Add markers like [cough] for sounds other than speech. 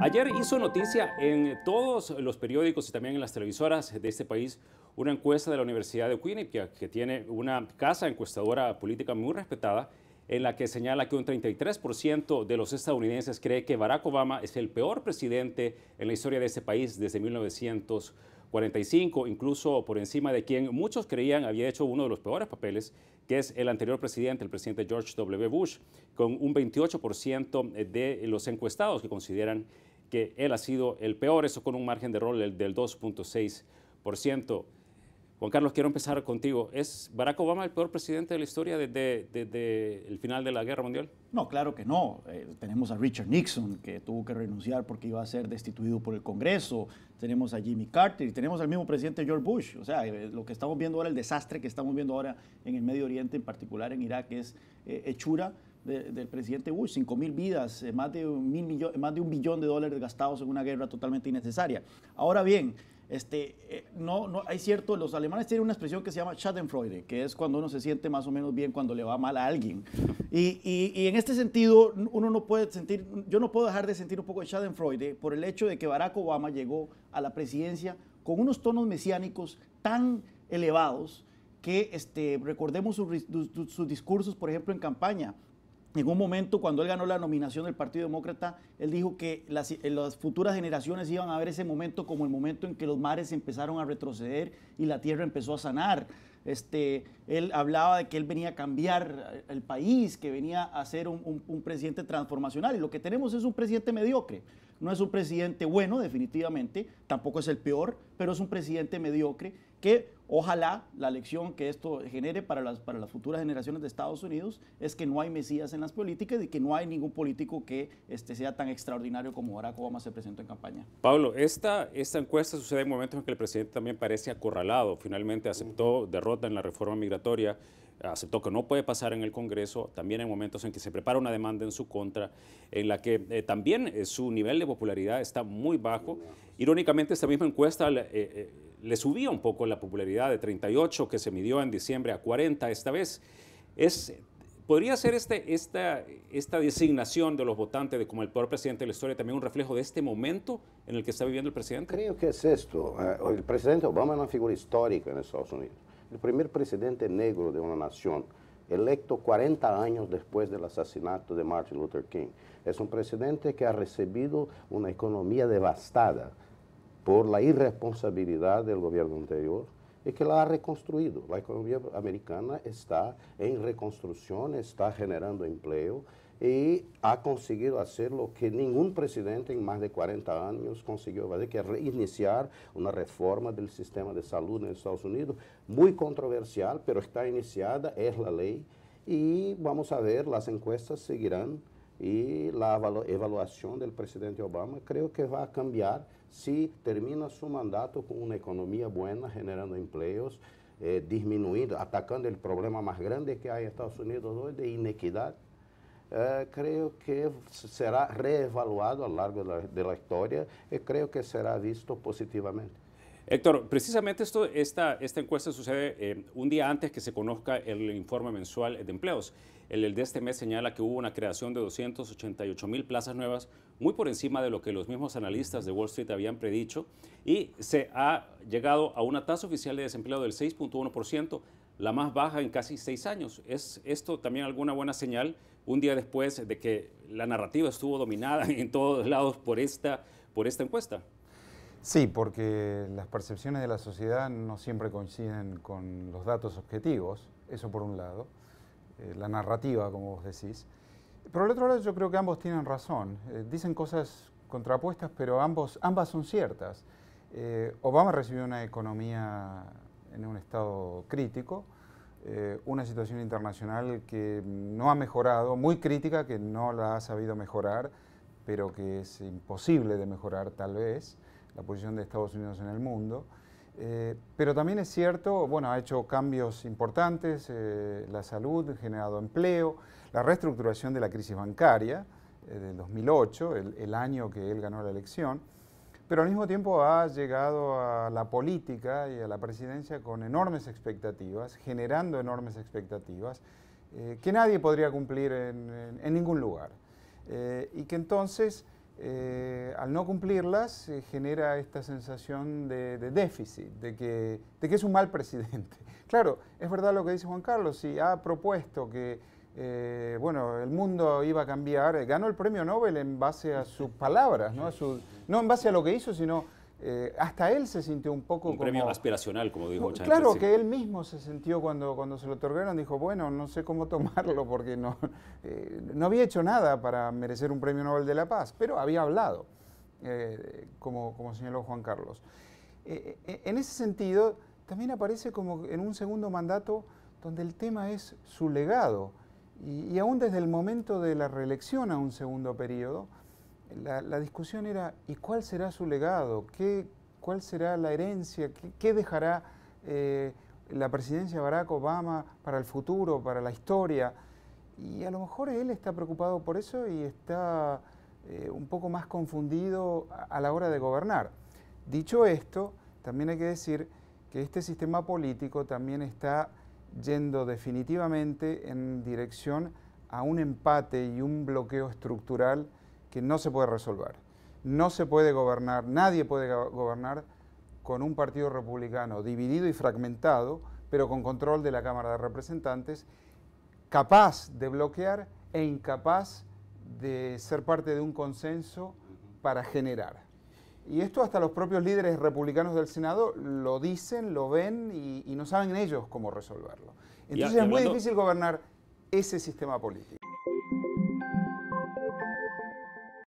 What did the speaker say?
Ayer hizo noticia en todos los periódicos y también en las televisoras de este país una encuesta de la Universidad de Quinnipiac, que tiene una casa encuestadora política muy respetada, en la que señala que un 33% de los estadounidenses cree que Barack Obama es el peor presidente en la historia de este país desde 1945, incluso por encima de quien muchos creían había hecho uno de los peores papeles que es el anterior presidente, el presidente George W. Bush, con un 28% de los encuestados que consideran que él ha sido el peor, eso con un margen de error del 2.6%. Juan Carlos, quiero empezar contigo. ¿Es Barack Obama el peor presidente de la historia desde, el final de la Guerra Mundial? No, claro que no. Eh, tenemos a Richard Nixon, que tuvo que renunciar porque iba a ser destituido por el Congreso. Tenemos a Jimmy Carter y tenemos al mismo presidente George Bush. O sea, eh, lo que estamos viendo ahora, el desastre que estamos viendo ahora en el Medio Oriente, en particular en Irak, es eh, hechura del presidente Bush, Cinco mil vidas, más de, un más de un billón de dólares gastados en una guerra totalmente innecesaria. Ahora bien, este, eh, no, no, hay cierto, los alemanes tienen una expresión que se llama Schadenfreude, que es cuando uno se siente más o menos bien cuando le va mal a alguien. Y, en este sentido, uno no puede sentir, yo no puedo dejar de sentir un poco de Schadenfreude por el hecho de que Barack Obama llegó a la presidencia con unos tonos mesiánicos tan elevados que este, recordemos sus discursos, por ejemplo, en campaña en un momento, cuando él ganó la nominación del Partido Demócrata, él dijo que eh, las, futuras generaciones iban a ver ese momento como el momento en que los mares empezaron a retroceder y la tierra empezó a sanar. Este, él hablaba de que él venía a cambiar eh, el país, que venía a ser un, un presidente transformacional. Y lo que tenemos es un presidente mediocre. No es un presidente bueno, definitivamente, tampoco es el peor, pero es un presidente mediocre que Ojalá la lección que esto genere para las, para las futuras generaciones de Estados Unidos es que no hay mesías en las políticas y que no hay ningún político que este, sea tan extraordinario como Barack Obama se presentó en campaña. Pablo, esta, esta encuesta sucede en momentos en que el presidente también parece acorralado. Finalmente aceptó derrota en la reforma migratoria, aceptó que no puede pasar en el Congreso, también en momentos en que se prepara una demanda en su contra, en la que eh, también eh, su nivel de popularidad está muy bajo. Irónicamente, esta misma encuesta... Eh, le subía un poco la popularidad de 38 que se midió en diciembre a 40 esta vez. Es, ¿Podría ser este, esta, esta designación de los votantes de como el peor presidente de la historia también un reflejo de este momento en el que está viviendo el presidente? Creo que es esto. Eh, el presidente Obama es una figura histórica en Estados Unidos. El primer presidente negro de una nación, electo 40 años después del asesinato de Martin Luther King. Es un presidente que ha recibido una economía devastada por la irresponsabilidad del gobierno anterior, y que la ha reconstruido. La economía americana está en reconstrucción, está generando empleo y ha conseguido hacer lo que ningún presidente en más de 40 años consiguió hacer, que es reiniciar una reforma del sistema de salud en Estados Unidos, muy controversial, pero está iniciada, es la ley, y vamos a ver, las encuestas seguirán e a avaliação do presidente Obama creio que vai cambiar se termina seu mandato com uma economia boa, generando empregos, eh, atacando o problema mais grande que há em Estados Unidos hoje, de inequidade. Eh, que será reevaluado a longo da história e creio que será visto positivamente. Héctor, precisamente esto, esta, encuesta sucede eh, un día antes que se conozca el informe mensual de empleos. El, de este mes señala que hubo una creación de 288 mil plazas nuevas, muy por encima de lo que los mismos analistas de Wall Street habían predicho, y se ha llegado a una tasa oficial de desempleo del 6.1%, la más baja en casi seis años. ¿Es esto también alguna buena señal un día después de que la narrativa estuvo dominada [laughs] en todos lados por esta, por esta encuesta? Sí, porque las percepciones de la sociedad no siempre coinciden con los datos objetivos, eso por un lado, eh, la narrativa, como vos decís. Por el otro lado, yo creo que ambos tienen razón. Eh, dicen cosas contrapuestas, pero ambos, ambas son ciertas. Eh, Obama recibió una economía en un estado crítico, una situación internacional que no ha mejorado, muy crítica, que no la ha sabido mejorar, pero que es imposible de mejorar tal vez la posición de Estados Unidos en el mundo. Eh, pero también es cierto, bueno, ha hecho cambios importantes, eh, la salud, generado empleo, la reestructuración de la crisis bancaria eh, del 2008, el, año que él ganó la elección, pero al mismo tiempo ha llegado a la política y a la presidencia con enormes expectativas, generando enormes expectativas que nadie podría cumplir en, en ningún lugar. y que entonces eh, al no cumplirlas genera esta sensación de, déficit, de que, de que, es un mal presidente. [laughs] Claro, es verdad lo que dice Juan Carlos, si ha propuesto que eh, bueno, el mundo iba a cambiar, eh, ganó el premio Nobel en base a sus palabras, ¿no? A no en base a lo que hizo, sino eh, hasta él se sintió un poco un premio aspiracional, como dijo Chávez. Claro, que él mismo se sintió cuando, se lo otorgaron, dijo, bueno, no sé cómo tomarlo porque eh, no, había hecho nada para merecer un premio Nobel de la Paz, pero había hablado, eh, como, señaló Juan Carlos. en ese sentido, también aparece como en un segundo mandato donde el tema es su legado, y, y aún desde el momento de la reelección a un segundo periodo, la, discusión era, ¿y cuál será su legado? ¿Qué, ¿Cuál será la herencia? ¿Qué, dejará eh, la presidencia Barack Obama para el futuro, para la historia? Y a lo mejor él está preocupado por eso y está eh, un poco más confundido a la hora de gobernar. Dicho esto, también hay que decir que este sistema político también está yendo definitivamente en dirección a un empate y un bloqueo estructural que no se puede resolver. No se puede gobernar, nadie puede gobernar con un partido republicano dividido y fragmentado, pero con control de la Cámara de Representantes, capaz de bloquear e incapaz de ser parte de un consenso para generar. Y esto hasta los propios líderes republicanos del Senado lo dicen, lo ven y, no saben ellos cómo resolverlo. Entonces es muy difícil gobernar ese sistema político.